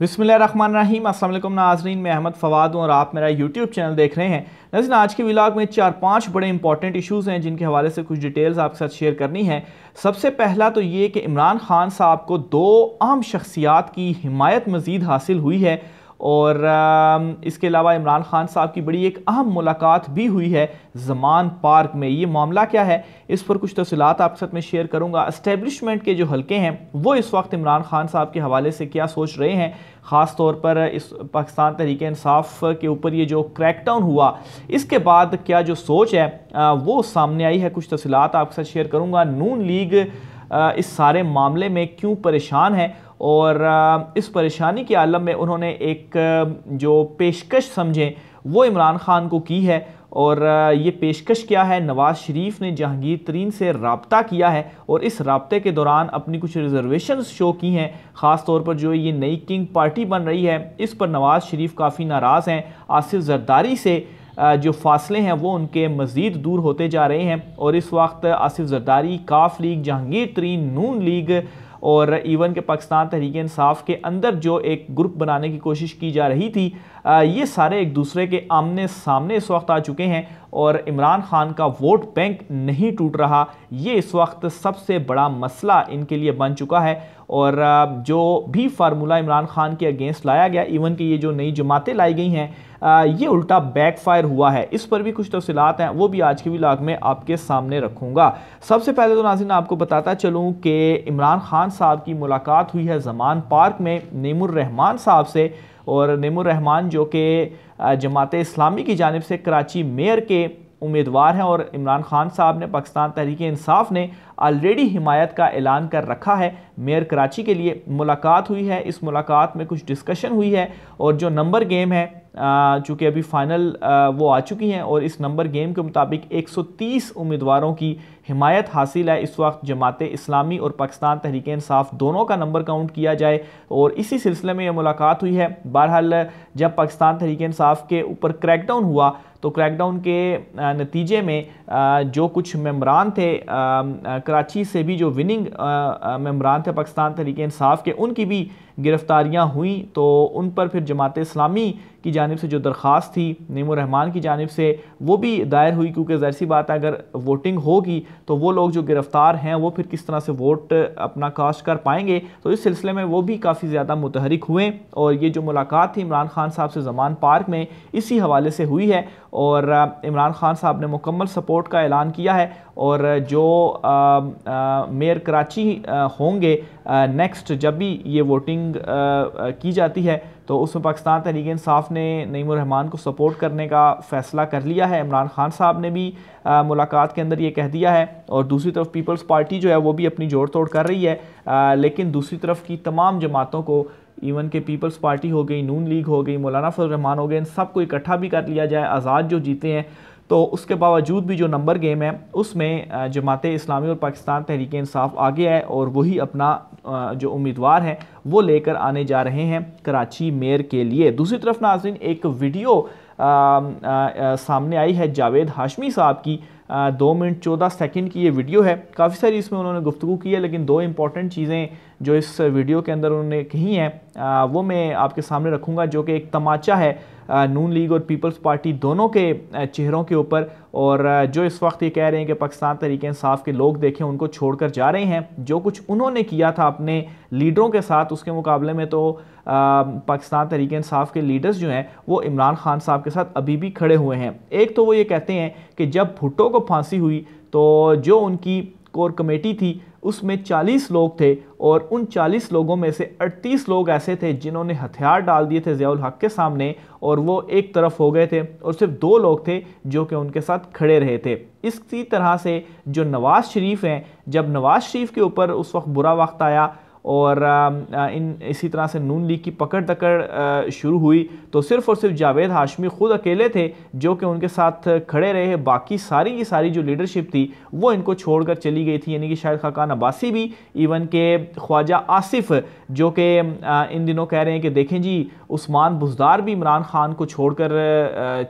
बिसमान रही असलम नाजरीन मैं अहमद फवाद हूँ और आप मेरा यूट्यूब चैनल देख रहे हैं नाजिन आज के विलाग में चार पांच बड़े इंपॉर्टेंट इश्यूज़ हैं जिनके हवाले से कुछ डिटेल्स आपके साथ शेयर करनी है सबसे पहला तो ये कि इमरान खान साहब को दो अहम शख्सियात की हिमायत मज़ीद हासिल हुई है और इसके अलावा इमरान खान साहब की बड़ी एक अहम मुलाकात भी हुई है जमान पार्क में ये मामला क्या है इस पर कुछ तफसीत आपके साथ मैं शेयर करूँगा इस्टेबलिशमेंट के जो हलके हैं वो इस वक्त इमरान खान साहब के हवाले से क्या सोच रहे हैं ख़ास तौर पर इस पाकिस्तान तहरीक इंसाफ के ऊपर ये जो क्रैकडाउन हुआ इसके बाद क्या जो सोच है वो सामने आई है कुछ तफसीत आपके साथ शेयर करूँगा नून लीग इस सारे मामले में क्यों परेशान है और इस परेशानी के आलम में उन्होंने एक जो पेशकश समझें वो इमरान ख़ान को की है और ये पेशकश क्या है नवाज़ शरीफ ने जहांगीर तरीन से रबता किया है और इस रबते के दौरान अपनी कुछ रिजर्वेशन शो की हैं ख़ास तौर पर जो ये नई किंग पार्टी बन रही है इस पर नवाज़ शरीफ काफ़ी नाराज़ हैं आसिफ जरदारी से जो फासले हैं वो उनके मज़ीद दूर होते जा रहे हैं और इस वक्त Asif Zardari Q League Jahangir Tareen Noon League और इवन के पाकिस्तान तहरीक इंसाफ के अंदर जो एक ग्रुप बनाने की कोशिश की जा रही थी ये सारे एक दूसरे के आमने सामने इस वक्त आ चुके हैं और इमरान खान का वोट बैंक नहीं टूट रहा ये इस वक्त सबसे बड़ा मसला इनके लिए बन चुका है और जो भी फार्मूला इमरान खान के अगेंस्ट लाया गया इवन कि ये जो नई जमातें लाई गई हैं ये उल्टा बैकफायर हुआ है इस पर भी कुछ तफसलत हैं वो भी आज के व्लाग में आपके सामने रखूँगा सबसे पहले तो नाजिन आपको बताता चलूँ कि इमरान खान साहब की मुलाकात हुई है जमान पार्क में नईमरहमान साहब से और नईमरहमान जो कि जमात इस्लामी की जानब से कराची मेयर के उम्मीदवार हैं और इमरान खान साहब ने पाकिस्तान तहरीक इंसाफ ने ऑलरेडी हिमायत का ऐलान कर रखा है मेयर कराची के लिए मुलाकात हुई है इस मुलाकात में कुछ डिस्कशन हुई है और जो नंबर गेम है चूँकि अभी फ़ाइनल वो आ चुकी हैं और इस नंबर गेम के मुताबिक 130 उम्मीदवारों की हिमायत हासिल है इस वक्त जमात इस्लामी और पाकिस्तान तहरीक इंसाफ दोनों का नंबर काउंट किया जाए और इसी सिलसिले में ये मुलाकात हुई है बहरहाल जब पाकिस्तान तहरीक इंसाफ के ऊपर क्रैकडाउन हुआ तो क्रैकडाउन के नतीजे में जो कुछ मेम्बरान थे कराची से भी जो विनिंग मेम्बरान थे पाकिस्तान तरीके इंसाफ के उनकी भी गिरफ़्तारियाँ हुई तो उन पर फिर जमात इस्लामी की जानब से जो दरख्वास्त थी नीमर रहमान की जानब से वो भी दायर हुई क्योंकि ज़ाहिर सी बात है अगर वोटिंग होगी तो वो लोग जो गिरफ़्तार हैं वो फिर किस तरह से वोट अपना कास्ट कर पाएंगे तो इस सिलसिले में वो भी काफ़ी ज़्यादा मुतहरक हुए और ये जो मुलाकात थी इमरान खान साहब से जमान पार्क में इसी हवाले से हुई है और इमरान खान साहब ने मुकम्मल सपोर्ट का ऐलान किया है और जो मेयर कराची होंगे नेक्स्ट जब भी ये वोटिंग की जाती है तो उसमें पाकिस्तान तहरीक इंसाफ ने नईम रहमान को सपोर्ट करने का फ़ैसला कर लिया है इमरान खान साहब ने भी आ, मुलाकात के अंदर ये कह दिया है और दूसरी तरफ पीपल्स पार्टी जो है वो भी अपनी जोड़ तोड़ कर रही है आ, लेकिन दूसरी तरफ की तमाम जमातों को इवन के पीपल्स पार्टी हो गई नून लीग हो गई मौलाना फजल रहमान हो गए इन सबको इकट्ठा भी कर लिया जाए आज़ाद जो जीते हैं तो उसके बावजूद भी जो नंबर गेम है उसमें जमात इस्लामी और पाकिस्तान तहरीक इंसाफ आगे है और वही अपना जो उम्मीदवार हैं वो लेकर आने जा रहे हैं कराची मेयर के लिए दूसरी तरफ नाजिन एक वीडियो आ, आ, आ, सामने आई है जावेद हाशमी साहब की आ, दो मिनट चौदह सेकंड की ये वीडियो है काफ़ी सारी इसमें उन्होंने गुफ्तु की है लेकिन दो इम्पॉर्टेंट चीज़ें जो इस वीडियो के अंदर उन्होंने कही हैं वो मैं आपके सामने रखूँगा जो कि एक तमाचा है नून लीग और पीपल्स पार्टी दोनों के चेहरों के ऊपर और जो इस वक्त ये कह रहे हैं कि पाकिस्तान तरीके इंसाफ के लोग देखें उनको छोड़कर जा रहे हैं जो कुछ उन्होंने किया था अपने लीडरों के साथ उसके मुकाबले में तो पाकिस्तान तरीके इंसाफ के लीडर्स जो हैं वो इमरान खान साहब के साथ अभी भी खड़े हुए हैं एक तो वो ये कहते हैं कि जब भुट्टो को फांसी हुई तो जो उनकी कोर कमेटी थी उसमें 40 लोग थे और उन 40 लोगों में से 38 लोग ऐसे थे जिन्होंने हथियार डाल दिए थे ज़ियाउल हक के सामने और वो एक तरफ हो गए थे और सिर्फ दो लोग थे जो कि उनके साथ खड़े रहे थे इसी तरह से जो नवाज़ शरीफ हैं जब नवाज़ शरीफ के ऊपर उस वक्त बुरा वक्त आया और इन इसी तरह से नून लीग की पकड़ तकड़ शुरू हुई तो सिर्फ और सिर्फ जावेद हाशमी ख़ुद अकेले थे जो कि उनके साथ खड़े रहे बाकी सारी की सारी जो लीडरशिप थी वो इनको छोड़कर चली गई थी यानी कि शायद खाकान अब्बासी भी इवन के ख्वाजा आसिफ जो कि इन दिनों कह रहे हैं कि देखें जी उस्मान बुजदार भी इमरान खान को छोड़कर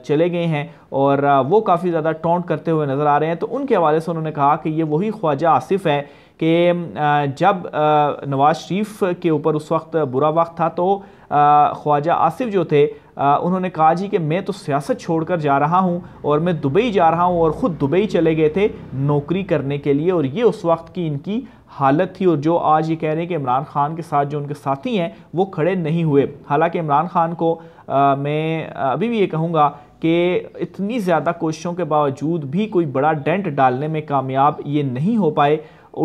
चले गए हैं और वो काफ़ी ज़्यादा टोंट करते हुए नज़र आ रहे हैं तो उनके हवाले से उन्होंने कहा कि ये वही ख्वाजा आसिफ है कि जब नवाज़ शरीफ के ऊपर उस वक्त बुरा वक्त था तो ख्वाजा आसिफ जो थे उन्होंने कहा जी कि मैं तो सियासत छोड़कर जा रहा हूँ और मैं दुबई जा रहा हूँ और ख़ुद दुबई चले गए थे नौकरी करने के लिए और ये उस वक्त की इनकी हालत थी और जो आज ये कह रहे हैं कि इमरान खान के साथ जो उनके साथी हैं वो खड़े नहीं हुए हालांकि इमरान खान को आ, मैं अभी भी ये कहूँगा कि इतनी ज़्यादा कोशिशों के बावजूद भी कोई बड़ा डेंट डालने में कामयाब ये नहीं हो पाए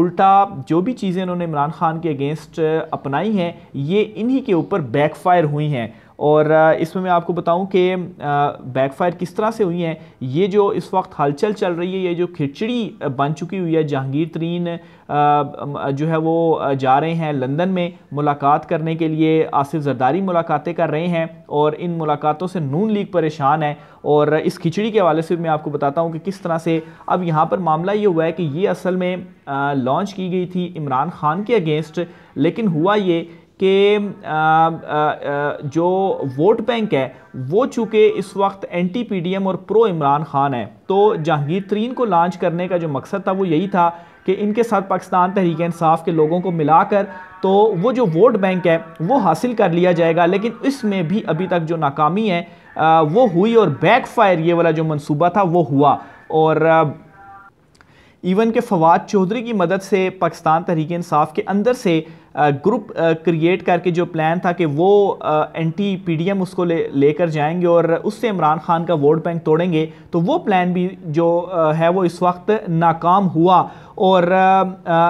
उल्टा जो भी चीज़ें इन्होंने इमरान खान के अगेंस्ट अपनाई हैं ये इन्हीं के ऊपर बैकफायर हुई हैं और इसमें मैं आपको बताऊं कि बैकफायर किस तरह से हुई है ये जो इस वक्त हलचल चल रही है ये जो खिचड़ी बन चुकी हुई है जहांगीर तरीन जो है वो जा रहे हैं लंदन में मुलाकात करने के लिए आसिफ जरदारी मुलाकातें कर रहे हैं और इन मुलाकातों से नून लीग परेशान है और इस खिचड़ी के हवाले से मैं आपको बताता हूँ कि किस तरह से अब यहाँ पर मामला ये हुआ है कि ये असल में लॉन्च की गई थी इमरान खान के अगेंस्ट लेकिन हुआ ये कि जो वोट बैंक है वो चूँकि इस वक्त एंटी पीडीएम और प्रो इमरान खान है तो जहांगीर तरीन को लॉन्च करने का जो मकसद था वो यही था कि इनके साथ पाकिस्तान तहरीक इंसाफ के लोगों को मिलाकर तो वो जो वोट बैंक है वो हासिल कर लिया जाएगा लेकिन इसमें भी अभी तक जो नाकामी है वो हुई और बैक फायर ये वाला जो मनसूबा था वो हुआ और इवन के फवाद चौधरी की मदद से पाकिस्तान तहरीक इंसाफ के अंदर से ग्रुप क्रिएट करके जो प्लान था कि वो एंटी पीडीएम उसको ले लेकर जाएंगे और उससे इमरान खान का वोट बैंक तोड़ेंगे तो वो प्लान भी जो है वो इस वक्त नाकाम हुआ और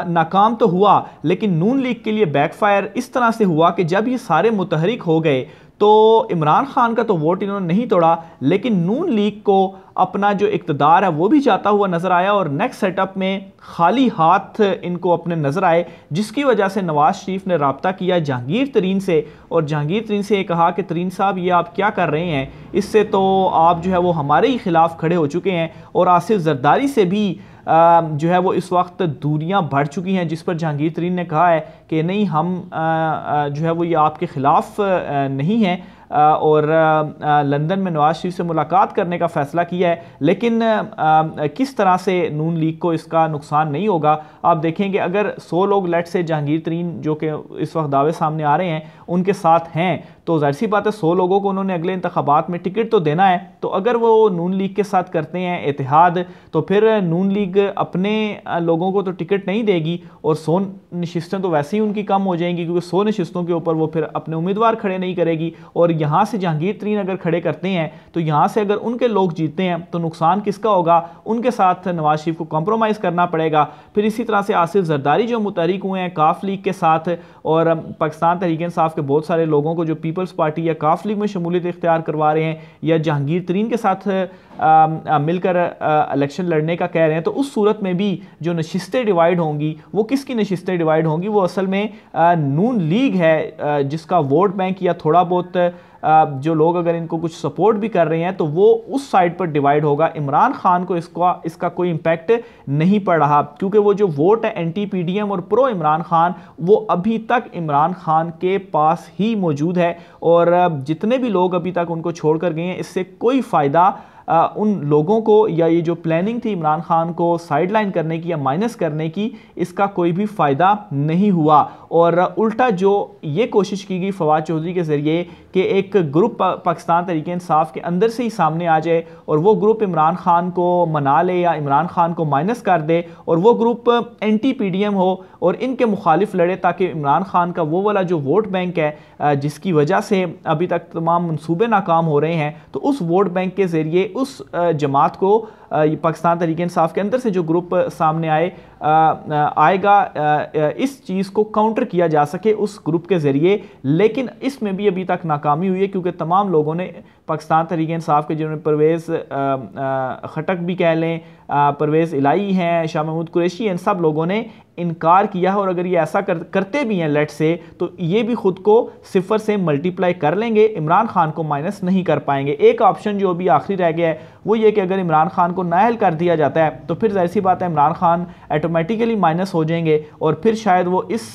नाकाम तो हुआ लेकिन नून लीग के लिए बैकफायर इस तरह से हुआ कि जब ये सारे मुतहरिक हो गए तो इमरान खान का तो वोट इन्होंने नहीं तोड़ा लेकिन नून लीग को अपना जो इकतदार है वो भी जाता हुआ नज़र आया और नेक्स्ट सेटअप में खाली हाथ इनको अपने नज़र आए जिसकी वजह से नवाज़ शरीफ ने रबता किया जहांगीर तरीन से और जहांगीर तरीन से ये कहा कि तरीन साहब ये आप क्या कर रहे हैं इससे तो आप जो है वो हमारे ही ख़िलाफ़ खड़े हो चुके हैं और आसिफ जरदारी से भी जो है वो इस वक्त दूरियां बढ़ चुकी हैं जिस पर जहांगीर तरीन ने कहा है कि नहीं हम जो है वो ये आपके ख़िलाफ़ नहीं हैं और लंदन में नवाज शरीफ से मुलाकात करने का फ़ैसला किया है लेकिन किस तरह से नून लीग को इसका नुकसान नहीं होगा आप देखेंगे अगर सौ लोग लेट से जहांगीर तरीन जो कि इस वक्त दावे सामने आ रहे हैं उनके साथ हैं तो जाहिर सी बात है सौ लोगों को उन्होंने अगले इंतबात में टिकट तो देना है तो अगर वो नून लीग के साथ करते हैं इतिहाद तो फिर नून लीग अपने लोगों को तो टिकट नहीं देगी और सौ नशस्तें तो वैसे ही उनकी कम हो जाएंगी क्योंकि सौ नशस्तों के ऊपर वो फिर अपने उम्मीदवार खड़े नहीं करेगी और यहाँ से जहांगीर तरीन अगर खड़े करते हैं तो यहाँ से अगर उनके लोग जीतते हैं तो नुकसान किसका होगा उनके साथ नवाज शरीफ को कॉम्प्रोमाइज़ करना पड़ेगा फिर इसी तरह से आसिफ जरदारी जो मुतहरिक हुए हैं काफ लीग के साथ और पाकिस्तान तहरीक इंसाफ के बहुत सारे लोगों को जो पी पीपल्स पार्टी या काफ लीग में शमूलियत इख्तियार करवा रहे हैं या जहांगीर तरीन के साथ मिलकर इलेक्शन लड़ने का कह रहे हैं तो उस सूरत में भी जो नशस्तें डिवाइड होंगी वो किसकी नशस्तें डिवाइड होंगी वो असल में नून लीग है जिसका वोट बैंक या थोड़ा बहुत जो लोग अगर इनको कुछ सपोर्ट भी कर रहे हैं तो वो उस साइड पर डिवाइड होगा इमरान खान को इसका इसका कोई इम्पैक्ट नहीं पड़ रहा क्योंकि वो जो वोट है एंटी पी और प्रो इमरान खान वो अभी तक इमरान खान के पास ही मौजूद है और जितने भी लोग अभी तक उनको छोड़ कर गए हैं इससे कोई फ़ायदा उन लोगों को या ये जो प्लानिंग थी इमरान खान को साइडलाइन करने की या माइनस करने की इसका कोई भी फ़ायदा नहीं हुआ और उल्टा जो ये कोशिश की गई फवाद चौधरी के ज़रिए कि एक ग्रुप पाकिस्तान तरीके इंसाफ के अंदर से ही सामने आ जाए और वो ग्रुप इमरान खान को मना ले या इमरान खान को माइनस कर दे और वो ग्रुप एंटी पीडीएम हो और इनके मुखालिफ लड़े ताकि इमरान खान का वो वाला जो वोट बैंक है जिसकी वजह से अभी तक तमाम मनसूबे नाकाम हो रहे हैं तो उस वोट बैंक के ज़रिए उस जमात को पाकिस्तान तरीक इंसाफ के अंदर से जो ग्रुप सामने आए आएगा इस चीज़ को काउंटर किया जा सके उस ग्रुप के ज़रिए लेकिन इसमें भी अभी तक नाकामी हुई है क्योंकि तमाम लोगों ने पाकिस्तान तरीक इसाफ़ के जिनमें परवेज़ खटक भी कह लें परवेज़ इलाई हैं शाह महमूद कुरैशी इन सब लोगों ने इनकार किया है और अगर ये ऐसा कर, करते भी हैं लेट से तो ये भी ख़ुद को सिफर से मल्टीप्लाई कर लेंगे इमरान खान को माइनस नहीं कर पाएंगे एक ऑप्शन जो अभी आखिरी रह गया है वो ये कि अगर इमरान खान को नायल कर दिया जाता है तो फिर जाहिर सी बात है इमरान खान ऐटोमेटिकली माइनस हो जाएंगे और फिर शायद वो इस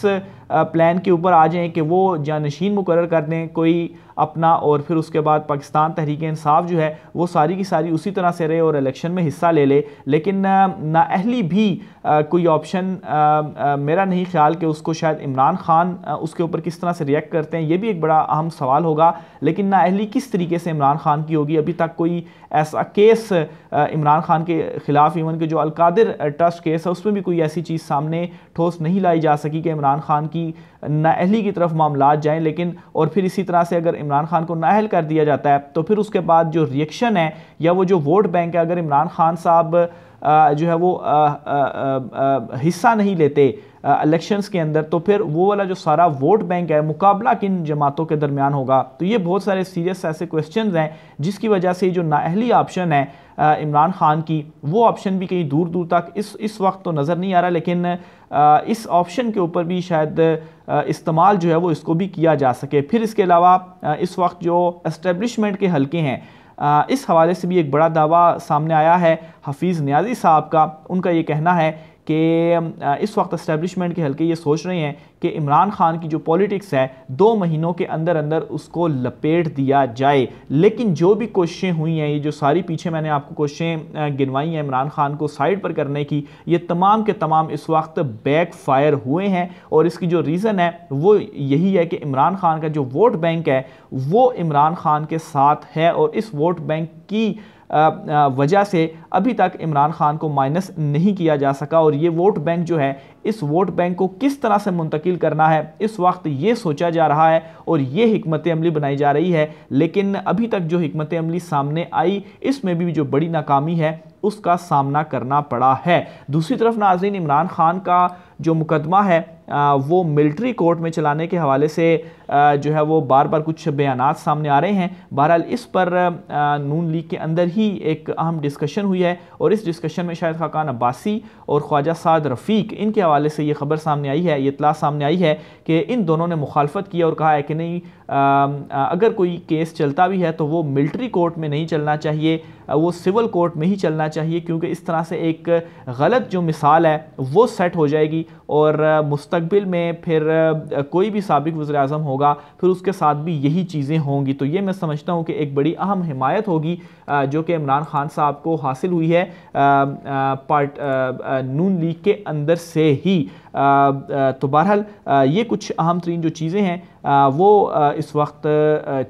प्लान के ऊपर आ जाएँ कि वो जानशीन मुकर कर दें कोई अपना और फिर उसके बाद पाकिस्तान तहरीक इंसाफ जो है वो सारी की सारी उसी तरह से रहे और इलेक्शन में हिस्सा ले ले लेकिन नाअहली भी कोई ऑप्शन मेरा नहीं ख्याल कि उसको शायद इमरान खान उसके ऊपर किस तरह से रिएक्ट करते हैं ये भी एक बड़ा अहम सवाल होगा लेकिन नाअहली किस तरीके से इमरान खान की होगी अभी तक कोई ऐसा केस इमरान खान के ख़िलाफ़ इवन के जो अलकादिर ट्रस्ट केस है उसमें भी कोई ऐसी चीज़ सामने ठोस नहीं लाई जा सकी कि इमरान खान की की नाअहली की तरफ मामला जाएँ लेकिन और फिर इसी तरह से अगर इमरान खान को नाहल कर दिया जाता है तो फिर उसके बाद जो रिएक्शन है या वो जो वोट बैंक है अगर इमरान खान साहब जो है वो हिस्सा नहीं लेते इलेक्शंस के अंदर तो फिर वो वाला जो सारा वोट बैंक है मुकाबला किन जमातों के दरमियान होगा तो ये बहुत सारे सीरियस ऐसे क्वेश्चन हैं जिसकी वजह से जो नाअहली ऑप्शन है इमरान खान की वो ऑप्शन भी कहीं दूर दूर तक इस इस वक्त तो नज़र नहीं आ रहा लेकिन इस ऑप्शन के ऊपर भी शायद इस्तेमाल जो है वो इसको भी किया जा सके फिर इसके अलावा इस वक्त जो इस्टेब्लिशमेंट के हल्के हैं इस हवाले से भी एक बड़ा दावा सामने आया है हफीज़ न्याजी साहब का उनका ये कहना है कि इस वक्त इस्टेबलिशमेंट के हल्के ये सोच रहे हैं कि इमरान खान की जो पॉलिटिक्स है दो महीनों के अंदर अंदर उसको लपेट दिया जाए लेकिन जो भी कोशिशें हुई हैं ये जो सारी पीछे मैंने आपको कोशिशें गिनवाई हैं इमरान खान को साइड पर करने की ये तमाम के तमाम इस वक्त बैक फायर हुए हैं और इसकी जो रीज़न है वो यही है कि इमरान खान का जो वोट बैंक है वो इमरान खान के साथ है और इस वोट बैंक की वजह से अभी तक इमरान खान को माइनस नहीं किया जा सका और ये वोट बैंक जो है इस वोट बैंक को किस तरह से मुंतकिल करना है इस वक्त ये सोचा जा रहा है और ये हमत अमली बनाई जा रही है लेकिन अभी तक जो हमत अमली सामने आई इसमें भी जो बड़ी नाकामी है उसका सामना करना पड़ा है दूसरी तरफ नाजरीन इमरान खान का जो मुकदमा है आ, वो मिलिट्री कोर्ट में चलाने के हवाले से जो है वो बार बार कुछ बयान सामने आ रहे हैं बहरहाल इस पर नून लीग के अंदर ही एक अहम डिस्कशन हुई है और इस डिस्कशन में शायद खाकान अब्बासी और ख्वाजा साद रफ़ीक इनके हवाले से ये खबर सामने आई है ये इतला सामने आई है कि इन दोनों ने मुखालफत की और कहा है कि नहीं अगर कोई केस चलता भी है तो वो मिल्ट्री कोर्ट में नहीं चलना चाहिए वो सिविल कोर्ट में ही चलना चाहिए क्योंकि इस तरह से एक गलत जो मिसाल है वो सेट हो जाएगी और मुस्तबिल में फिर कोई भी सबक वज़र अजम हो होगा फिर उसके साथ भी यही चीज़ें होंगी तो ये मैं समझता हूँ कि एक बड़ी अहम हिमायत होगी जो कि इमरान खान साहब को हासिल हुई है पार्ट नून लीग के अंदर से ही तो बहरहाल ये कुछ अहम तरीन जो चीज़ें हैं वो इस वक्त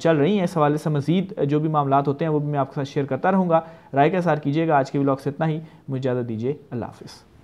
चल रही हैं इस हवाले से मज़ीद जो भी मामला होते हैं वो भी मैं आपके साथ शेयर करता रहूँगा राय का सार कीजिएगा आज के ब्लॉग से इतना ही मुझे इजाज़त दीजिए अल्लाह हाफ़